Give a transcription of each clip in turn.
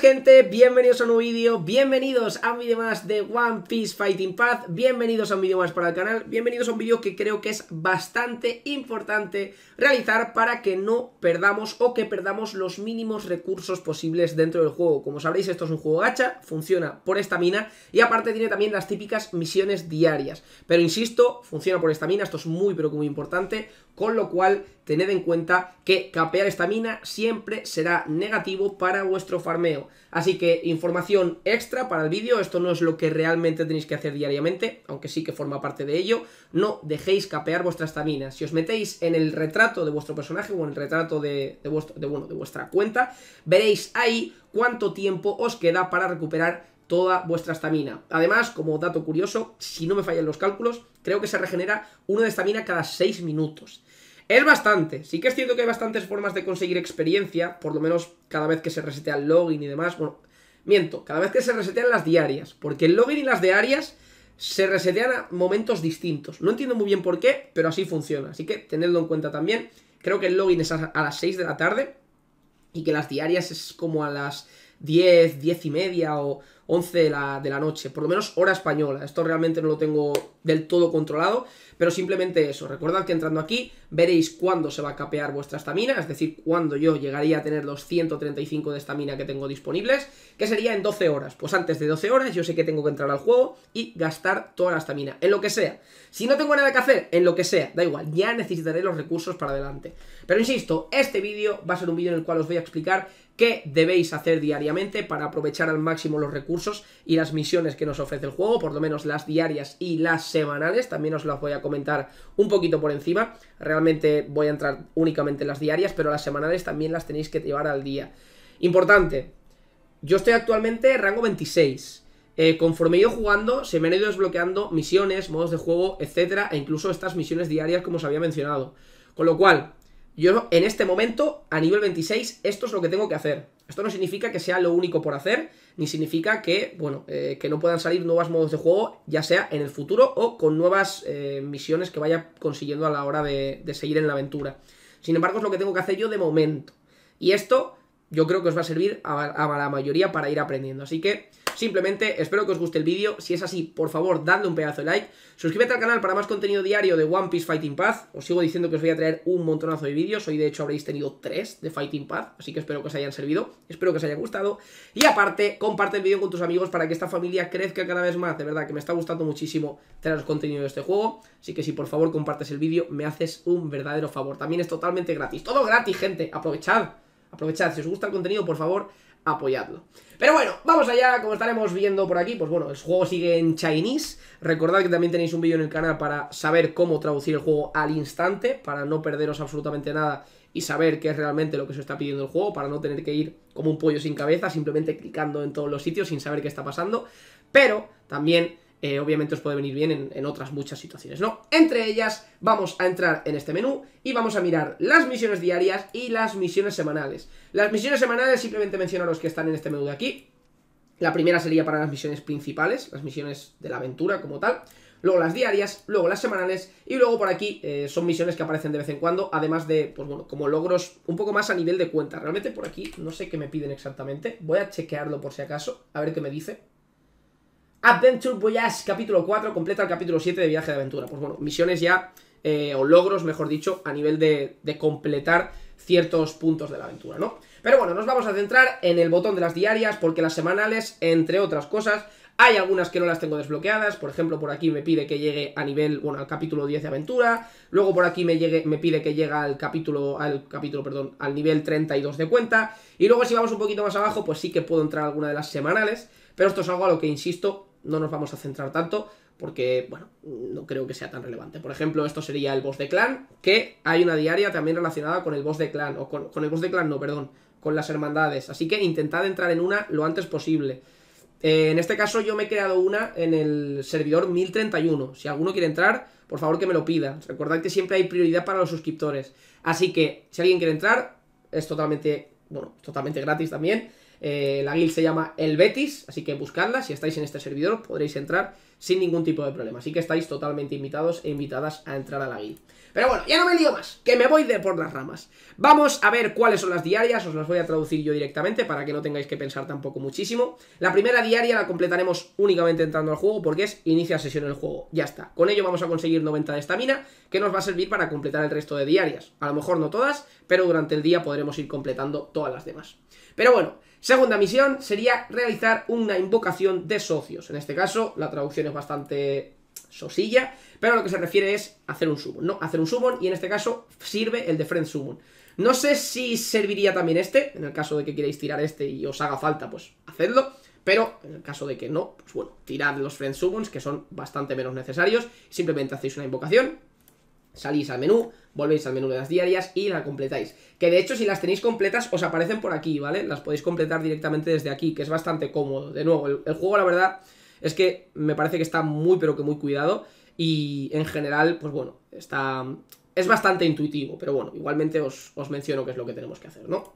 gente, bienvenidos a un nuevo vídeo, bienvenidos a un vídeo más de One Piece Fighting Path, bienvenidos a un vídeo más para el canal, bienvenidos a un vídeo que creo que es bastante importante realizar para que no perdamos o que perdamos los mínimos recursos posibles dentro del juego. Como sabréis esto es un juego gacha, funciona por esta mina y aparte tiene también las típicas misiones diarias, pero insisto, funciona por esta mina, esto es muy pero muy importante, con lo cual tened en cuenta que capear esta mina siempre será negativo para vuestro farmeo. Así que información extra para el vídeo, esto no es lo que realmente tenéis que hacer diariamente, aunque sí que forma parte de ello, no dejéis capear vuestra estamina. Si os metéis en el retrato de vuestro personaje o en el retrato de, vuestro, de, bueno, de vuestra cuenta, veréis ahí cuánto tiempo os queda para recuperar toda vuestra estamina. Además, como dato curioso, si no me fallan los cálculos, creo que se regenera una de estamina cada 6 minutos. Es bastante, sí que es cierto que hay bastantes formas de conseguir experiencia, por lo menos cada vez que se resetea el login y demás, bueno, miento, cada vez que se resetean las diarias, porque el login y las diarias se resetean a momentos distintos. No entiendo muy bien por qué, pero así funciona, así que tenedlo en cuenta también. Creo que el login es a, las 6 de la tarde y que las diarias es como a las 10, 10 y media o, 11 de la, noche, por lo menos hora española. Esto realmente no lo tengo del todo controlado, pero simplemente eso. Recordad que entrando aquí veréis cuándo se va a capear vuestra estamina, es decir, cuándo yo llegaría a tener los 135 de estamina que tengo disponibles, que sería en 12 horas. Pues antes de 12 horas yo sé que tengo que entrar al juego y gastar toda la estamina, en lo que sea. Si no tengo nada que hacer, en lo que sea, da igual, ya necesitaré los recursos para adelante. Pero insisto, este vídeo va a ser un vídeo en el cual os voy a explicar qué debéis hacer diariamente para aprovechar al máximo los recursos y las misiones que nos ofrece el juego, por lo menos las diarias y las semanales, también os las voy a comentar un poquito por encima, realmente voy a entrar únicamente en las diarias, pero las semanales también las tenéis que llevar al día. Importante, yo estoy actualmente rango 26. Eh, conforme he ido jugando, se me han ido desbloqueando misiones, modos de juego, etcétera, e incluso estas misiones diarias, como os había mencionado. Con lo cual, yo en este momento, a nivel 26, esto es lo que tengo que hacer. Esto no significa que sea lo único por hacer, ni significa que, bueno, eh, que no puedan salir nuevos modos de juego, ya sea en el futuro o con nuevas eh, misiones que vaya consiguiendo a la hora de, seguir en la aventura. Sin embargo, es lo que tengo que hacer yo de momento. Y esto yo creo que os va a servir a la mayoría para ir aprendiendo. Así que Simplemente espero que os guste el vídeo, si es así, por favor, dadle un pedazo de like, suscríbete al canal para más contenido diario de One Piece Fighting Path, os sigo diciendo que os voy a traer un montonazo de vídeos, hoy de hecho habréis tenido tres de Fighting Path, así que espero que os hayan servido, espero que os haya gustado, y aparte, comparte el vídeo con tus amigos para que esta familia crezca cada vez más, de verdad, que me está gustando muchísimo traeros contenido de este juego, así que si por favor compartes el vídeo, me haces un verdadero favor, también es totalmente gratis, todo gratis, gente, aprovechad, aprovechad, si os gusta el contenido, por favor apoyadlo. Pero bueno, vamos allá, como estaremos viendo por aquí, pues bueno, el juego sigue en Chinese. Recordad que también tenéis un vídeo en el canal para saber cómo traducir el juego al instante, para no perderos absolutamente nada y saber qué es realmente lo que se está pidiendo el juego, para no tener que ir como un pollo sin cabeza, simplemente clicando en todos los sitios sin saber qué está pasando. Pero también eh, obviamente os puede venir bien en, otras muchas situaciones, ¿no? Entre ellas vamos a entrar en este menú y vamos a mirar las misiones diarias y las misiones semanales. Las misiones semanales simplemente mencionaros los que están en este menú de aquí. La primera sería para las misiones principales, las misiones de la aventura como tal. Luego las diarias, luego las semanales y luego por aquí eh, son misiones que aparecen de vez en cuando, además de, pues bueno, como logros un poco más a nivel de cuenta. Realmente por aquí no sé qué me piden exactamente, voy a chequearlo por si acaso, a ver qué me dice. Adventure Voyage, capítulo 4, completa el capítulo 7 de Viaje de Aventura. Pues bueno, misiones ya, eh, o logros, mejor dicho, a nivel de, completar ciertos puntos de la aventura, ¿no? Pero bueno, nos vamos a centrar en el botón de las diarias, porque las semanales, entre otras cosas, hay algunas que no las tengo desbloqueadas, por ejemplo, por aquí me pide que llegue a nivel, bueno, al capítulo 10 de aventura, luego por aquí me, me pide que llegue al capítulo, al capítulo, perdón, al nivel 32 de cuenta, y luego si vamos un poquito más abajo, pues sí que puedo entrar a alguna de las semanales, pero esto es algo a lo que, insisto, no nos vamos a centrar tanto porque, bueno, no creo que sea tan relevante. Por ejemplo, esto sería el boss de clan, que hay una diaria también relacionada con el boss de clan, o con, el boss de clan, no, perdón, con las hermandades. Así que intentad entrar en una lo antes posible. Eh, en este caso yo me he creado una en el servidor 1031. Si alguno quiere entrar, por favor que me lo pida. Recordad que siempre hay prioridad para los suscriptores. Así que, si alguien quiere entrar, es totalmente, bueno, totalmente gratis también. Eh, la guild se llama El Betis, así que buscadla. Si estáis en este servidor podréis entrar sin ningún tipo de problema. Así que estáis totalmente invitados e invitadas a entrar a la guild. Pero bueno, ya no me lío más, que me voy de por las ramas. Vamos a ver cuáles son las diarias, os las voy a traducir yo directamente para que no tengáis que pensar tampoco muchísimo. La primera diaria la completaremos únicamente entrando al juego porque es inicia sesión en el juego, ya está. Con ello vamos a conseguir 90 de estamina, que nos va a servir para completar el resto de diarias. A lo mejor no todas, pero durante el día podremos ir completando todas las demás. Pero bueno, Segunda misión sería realizar una invocación de socios. En este caso, la traducción es bastante sosilla, pero a lo que se refiere es hacer un summon, ¿no? Hacer un summon, y en este caso sirve el de friend summon. No sé si serviría también este, en el caso de que queráis tirar este y os haga falta, pues hacedlo. Pero en el caso de que no, pues bueno, tirad los Friend Summons, que son bastante menos necesarios. Simplemente hacéis una invocación, salís al menú, volvéis al menú de las diarias y la completáis. Que de hecho si las tenéis completas os aparecen por aquí, ¿vale? Las podéis completar directamente desde aquí, que es bastante cómodo. De nuevo, el, juego la verdad es que me parece que está muy pero que muy cuidado y en general, pues bueno, está... Es bastante intuitivo, pero bueno, igualmente os, os menciono qué es lo que tenemos que hacer, ¿no?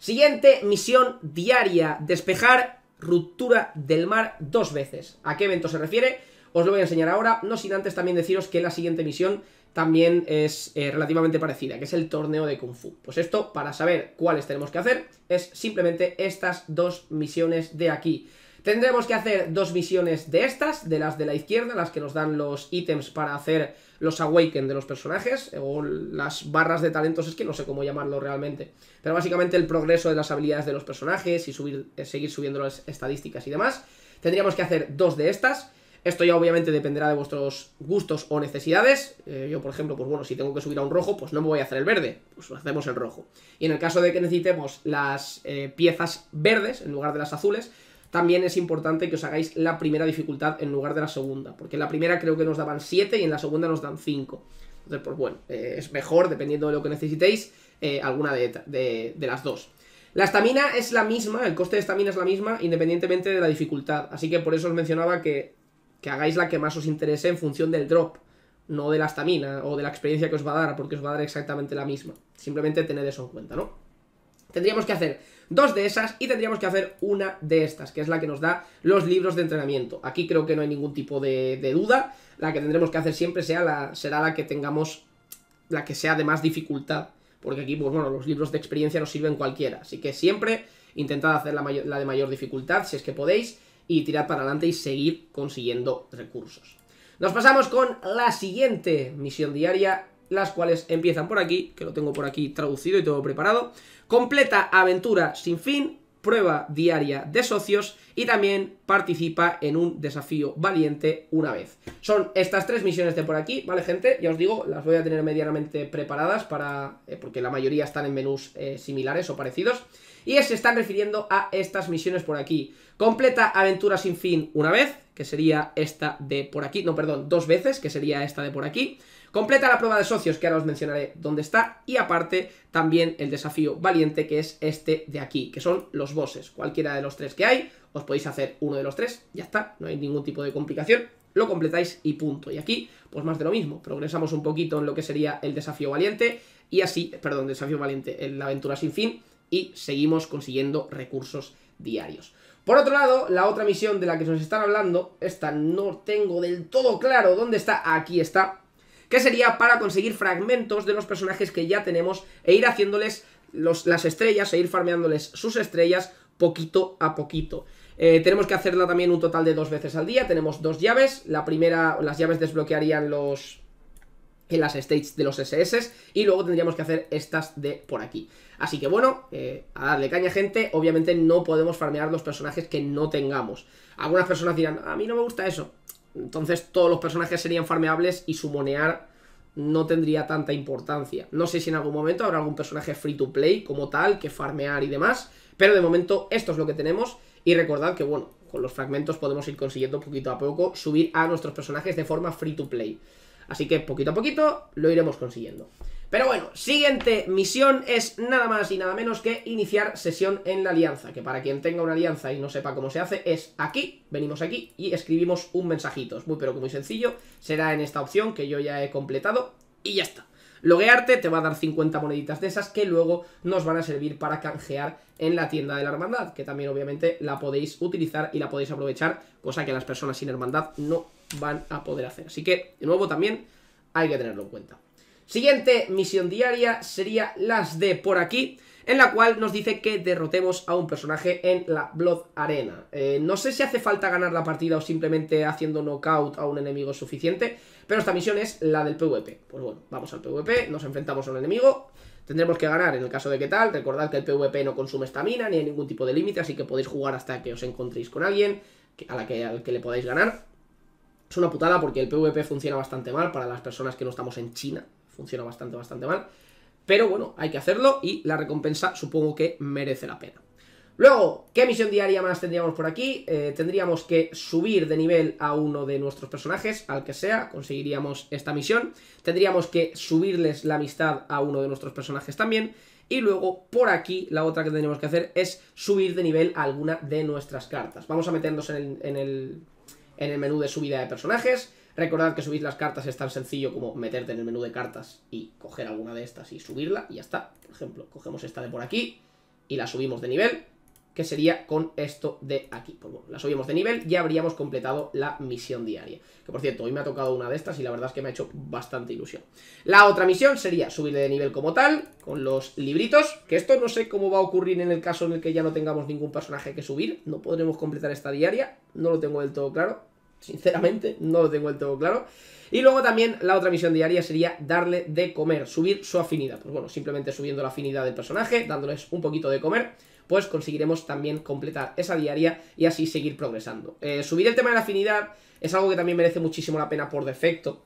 Siguiente misión diaria, despejar ruptura del mar dos veces. ¿A qué evento se refiere? Os lo voy a enseñar ahora, no sin antes también deciros que la siguiente misión también es eh, relativamente parecida, que es el torneo de Kung Fu. Pues esto, para saber cuáles tenemos que hacer, es simplemente estas dos misiones de aquí. Tendremos que hacer dos misiones de estas, de las de la izquierda, las que nos dan los ítems para hacer los awaken de los personajes, o las barras de talentos, es que no sé cómo llamarlo realmente. Pero básicamente el progreso de las habilidades de los personajes y subir, eh, seguir subiendo las estadísticas y demás. Tendríamos que hacer dos de estas, esto ya obviamente dependerá de vuestros gustos o necesidades. Eh, yo, por ejemplo, pues bueno, si tengo que subir a un rojo, pues no me voy a hacer el verde, pues hacemos el rojo. Y en el caso de que necesitemos las eh, piezas verdes en lugar de las azules, también es importante que os hagáis la primera dificultad en lugar de la segunda, porque en la primera creo que nos daban 7 y en la segunda nos dan 5. Entonces, pues bueno, eh, es mejor, dependiendo de lo que necesitéis, alguna de, de las dos. La estamina es la misma, el coste de estamina es la misma, independientemente de la dificultad. Así que por eso os mencionaba que que hagáis la que más os interese en función del drop, no de la estamina o de la experiencia que os va a dar, porque os va a dar exactamente la misma. Simplemente tened eso en cuenta, ¿no? Tendríamos que hacer dos de esas y tendríamos que hacer una de estas, que es la que nos da los libros de entrenamiento. Aquí creo que no hay ningún tipo de, duda. La que tendremos que hacer siempre sea la, será la que tengamos, la que sea de más dificultad. Porque aquí, pues bueno, los libros de experiencia nos sirven cualquiera. Así que siempre intentad hacer la de mayor dificultad, si es que podéis y tirar para adelante y seguir consiguiendo recursos. Nos pasamos con la siguiente misión diaria, las cuales empiezan por aquí, que lo tengo por aquí traducido y todo preparado. Completa aventura sin fin, prueba diaria de socios y también participa en un desafío valiente una vez. Son estas tres misiones de por aquí, ¿vale, gente? Ya os digo, las voy a tener medianamente preparadas para... Eh, porque la mayoría están en menús eh, similares o parecidos. Y se están refiriendo a estas misiones por aquí. Completa aventura sin fin una vez, que sería esta de por aquí, no, perdón, dos veces, que sería esta de por aquí. Completa la prueba de socios, que ahora os mencionaré dónde está, y aparte también el desafío valiente, que es este de aquí, que son los bosses. Cualquiera de los tres que hay, os podéis hacer uno de los tres, ya está, no hay ningún tipo de complicación, lo completáis y punto. Y aquí, pues más de lo mismo, progresamos un poquito en lo que sería el desafío valiente, y así, perdón, desafío valiente, la aventura sin fin, y seguimos consiguiendo recursos diarios. Por otro lado, la otra misión de la que nos están hablando, esta no tengo del todo claro dónde está, aquí está, que sería para conseguir fragmentos de los personajes que ya tenemos e ir haciéndoles las estrellas e ir farmeándoles sus estrellas poquito a poquito. Eh, tenemos que hacerla también un total de dos veces al día, tenemos dos llaves, la primera, las llaves desbloquearían los, en las stages de los SS y luego tendríamos que hacer estas de por aquí. Así que bueno, eh, a darle caña gente, obviamente no podemos farmear los personajes que no tengamos. Algunas personas dirán, a mí no me gusta eso. Entonces todos los personajes serían farmeables y monear no tendría tanta importancia. No sé si en algún momento habrá algún personaje free to play como tal, que farmear y demás, pero de momento esto es lo que tenemos y recordad que bueno, con los fragmentos podemos ir consiguiendo poquito a poco subir a nuestros personajes de forma free to play. Así que poquito a poquito lo iremos consiguiendo. Pero bueno, siguiente misión es nada más y nada menos que iniciar sesión en la alianza, que para quien tenga una alianza y no sepa cómo se hace, es aquí, venimos aquí y escribimos un mensajito, es muy pero que muy sencillo, será en esta opción que yo ya he completado y ya está. Loguearte te va a dar 50 moneditas de esas que luego nos van a servir para canjear en la tienda de la hermandad, que también obviamente la podéis utilizar y la podéis aprovechar, cosa que las personas sin hermandad no van a poder hacer. Así que, de nuevo, también hay que tenerlo en cuenta. Siguiente misión diaria sería las de por aquí, en la cual nos dice que derrotemos a un personaje en la Blood Arena. Eh, no sé si hace falta ganar la partida o simplemente haciendo knockout a un enemigo suficiente, pero esta misión es la del PvP. Pues bueno, vamos al PvP, nos enfrentamos a un enemigo, tendremos que ganar en el caso de que tal. Recordad que el PvP no consume estamina ni hay ningún tipo de límite, así que podéis jugar hasta que os encontréis con alguien a la que, al que le podáis ganar. Es una putada porque el PvP funciona bastante mal para las personas que no estamos en China. Funciona bastante, bastante mal. Pero bueno, hay que hacerlo y la recompensa supongo que merece la pena. Luego, ¿qué misión diaria más tendríamos por aquí? Eh, tendríamos que subir de nivel a uno de nuestros personajes, al que sea, conseguiríamos esta misión. Tendríamos que subirles la amistad a uno de nuestros personajes también. Y luego, por aquí, la otra que tenemos que hacer es subir de nivel a alguna de nuestras cartas. Vamos a meternos en el en el menú de subida de personajes. Recordad que subir las cartas es tan sencillo como meterte en el menú de cartas y coger alguna de estas y subirla y ya está. Por ejemplo, cogemos esta de por aquí y la subimos de nivel, que sería con esto de aquí. Pues bueno, la subimos de nivel y habríamos completado la misión diaria. Que por cierto, hoy me ha tocado una de estas y la verdad es que me ha hecho bastante ilusión. La otra misión sería subirle de nivel como tal, con los libritos, que esto no sé cómo va a ocurrir en el caso en el que ya no tengamos ningún personaje que subir. No podremos completar esta diaria, no lo tengo del todo claro, Sinceramente, no lo tengo el todo claro. Y luego también la otra misión diaria sería darle de comer, subir su afinidad. Pues bueno, simplemente subiendo la afinidad del personaje, dándoles un poquito de comer, pues conseguiremos también completar esa diaria y así seguir progresando. Eh, subir el tema de la afinidad es algo que también merece muchísimo la pena por defecto,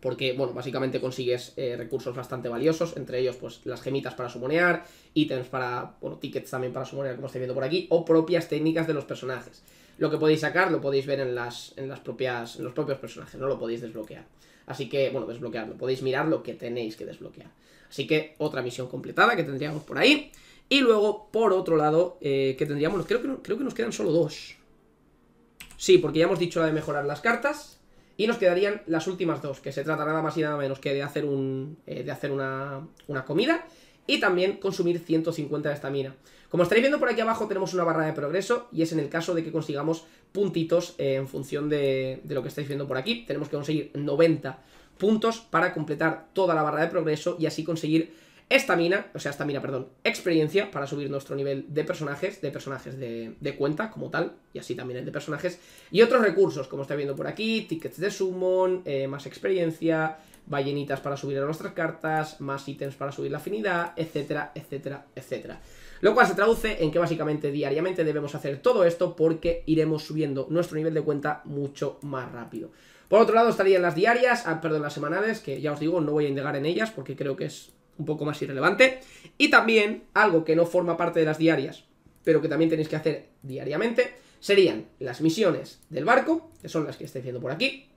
porque, bueno, básicamente consigues eh, recursos bastante valiosos, entre ellos, pues, las gemitas para sumonear, ítems para, bueno, tickets también para sumonear, como estáis viendo por aquí, o propias técnicas de los personajes. Lo que podéis sacar lo podéis ver en las, en las propias, los propios personajes, no lo podéis desbloquear. Así que, bueno, desbloquearlo, podéis mirar lo que tenéis que desbloquear. Así que otra misión completada que tendríamos por ahí. Y luego, por otro lado, eh, que tendríamos, creo que, creo que nos quedan solo dos. Sí, porque ya hemos dicho la de mejorar las cartas. Y nos quedarían las últimas dos, que se trata nada más y nada menos que de hacer, un, eh, de hacer una, una comida y también consumir 150 de estamina. Como estáis viendo por aquí abajo tenemos una barra de progreso y es en el caso de que consigamos puntitos eh, en función de, lo que estáis viendo por aquí. Tenemos que conseguir 90 puntos para completar toda la barra de progreso y así conseguir esta mina, o sea, mina perdón, experiencia para subir nuestro nivel de personajes, de personajes de, cuenta como tal, y así también el de personajes, y otros recursos, como estáis viendo por aquí, tickets de summon, eh, más experiencia, ballenitas para subir a nuestras cartas, más ítems para subir la afinidad, etcétera, etcétera, etcétera. Lo cual se traduce en que básicamente diariamente debemos hacer todo esto porque iremos subiendo nuestro nivel de cuenta mucho más rápido. Por otro lado estarían las diarias, ah, perdón, las semanales, que ya os digo, no voy a indagar en ellas porque creo que es un poco más irrelevante. Y también algo que no forma parte de las diarias, pero que también tenéis que hacer diariamente, serían las misiones del barco, que son las que estáis viendo por aquí,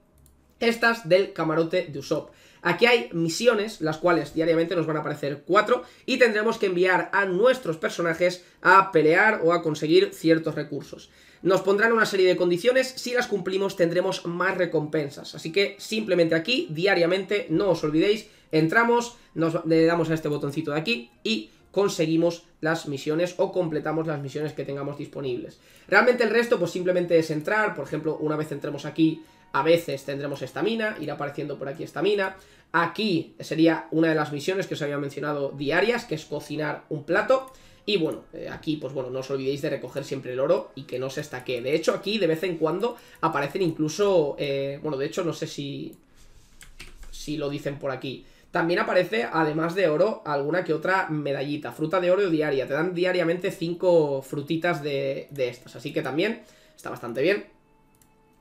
estas del camarote de Usopp. Aquí hay misiones, las cuales diariamente nos van a aparecer cuatro, y tendremos que enviar a nuestros personajes a pelear o a conseguir ciertos recursos. Nos pondrán una serie de condiciones, si las cumplimos tendremos más recompensas. Así que simplemente aquí, diariamente, no os olvidéis, entramos, nos, le damos a este botoncito de aquí y conseguimos las misiones o completamos las misiones que tengamos disponibles. Realmente el resto pues simplemente es entrar, por ejemplo, una vez entremos aquí a veces tendremos esta mina, irá apareciendo por aquí esta mina. Aquí sería una de las misiones que os había mencionado diarias, que es cocinar un plato. Y bueno, eh, aquí pues bueno, no os olvidéis de recoger siempre el oro y que no se estaque. De hecho aquí de vez en cuando aparecen incluso, eh, bueno de hecho no sé si, si lo dicen por aquí. También aparece, además de oro, alguna que otra medallita. Fruta de oro diaria. Te dan diariamente cinco frutitas de, de estas. Así que también está bastante bien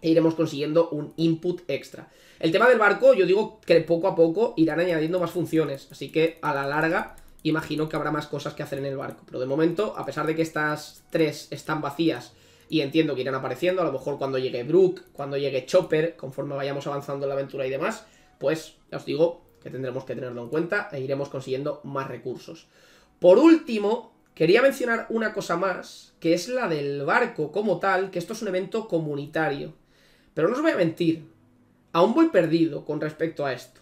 e iremos consiguiendo un input extra. El tema del barco, yo digo que poco a poco irán añadiendo más funciones, así que a la larga imagino que habrá más cosas que hacer en el barco. Pero de momento, a pesar de que estas tres están vacías y entiendo que irán apareciendo, a lo mejor cuando llegue Brook, cuando llegue Chopper, conforme vayamos avanzando en la aventura y demás, pues ya os digo que tendremos que tenerlo en cuenta e iremos consiguiendo más recursos. Por último, quería mencionar una cosa más, que es la del barco como tal, que esto es un evento comunitario. Pero no os voy a mentir, aún voy perdido con respecto a esto.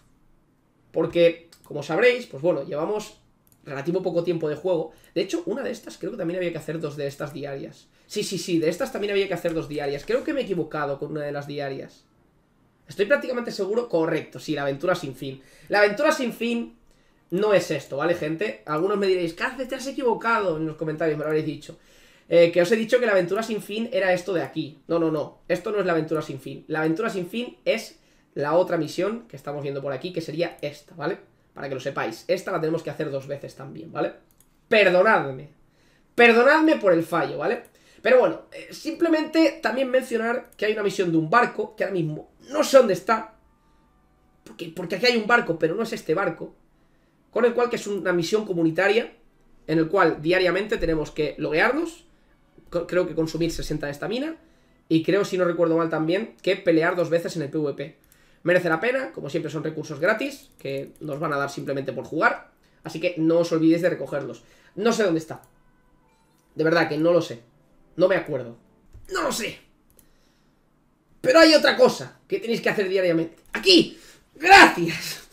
Porque, como sabréis, pues bueno, llevamos relativo poco tiempo de juego. De hecho, una de estas creo que también había que hacer dos de estas diarias. Sí, sí, sí, de estas también había que hacer dos diarias. Creo que me he equivocado con una de las diarias. Estoy prácticamente seguro, correcto, sí, la aventura sin fin. La aventura sin fin no es esto, ¿vale, gente? Algunos me diréis, haces? te has equivocado en los comentarios, me lo habréis dicho. Eh, que os he dicho que la aventura sin fin era esto de aquí. No, no, no. Esto no es la aventura sin fin. La aventura sin fin es la otra misión que estamos viendo por aquí, que sería esta, ¿vale? Para que lo sepáis. Esta la tenemos que hacer dos veces también, ¿vale? Perdonadme. Perdonadme por el fallo, ¿vale? Pero bueno, eh, simplemente también mencionar que hay una misión de un barco, que ahora mismo no sé dónde está. Porque, porque aquí hay un barco, pero no es este barco. Con el cual que es una misión comunitaria, en el cual diariamente tenemos que loguearnos creo que consumir 60 de esta mina Y creo, si no recuerdo mal también, que pelear dos veces en el PvP. Merece la pena, como siempre son recursos gratis, que nos van a dar simplemente por jugar. Así que no os olvidéis de recogerlos. No sé dónde está. De verdad que no lo sé. No me acuerdo. No lo sé. Pero hay otra cosa que tenéis que hacer diariamente. ¡Aquí! ¡Gracias!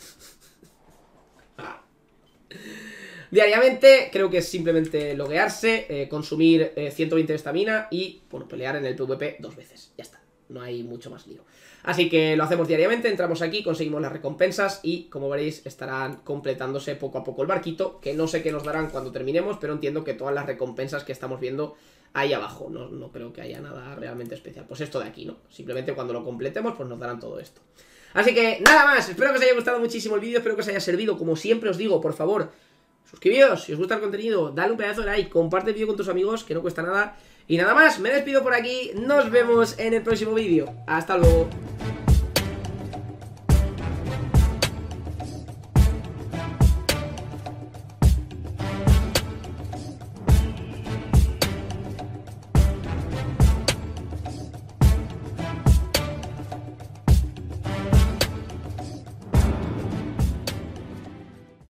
diariamente. Creo que es simplemente loguearse, eh, consumir 120 eh, de estamina y, por pelear en el PvP dos veces. Ya está, no hay mucho más lío. Así que lo hacemos diariamente, entramos aquí, conseguimos las recompensas y como veréis estarán completándose poco a poco el barquito, que no sé qué nos darán cuando terminemos, pero entiendo que todas las recompensas que estamos viendo ahí abajo, no, no creo que haya nada realmente especial. Pues esto de aquí, ¿no? Simplemente cuando lo completemos pues nos darán todo esto. Así que nada más, espero que os haya gustado muchísimo el vídeo, espero que os haya servido, como siempre os digo, por favor, Suscribíos, si os gusta el contenido, dale un pedazo de like, comparte el vídeo con tus amigos, que no cuesta nada. Y nada más, me despido por aquí, nos vemos en el próximo vídeo. Hasta luego.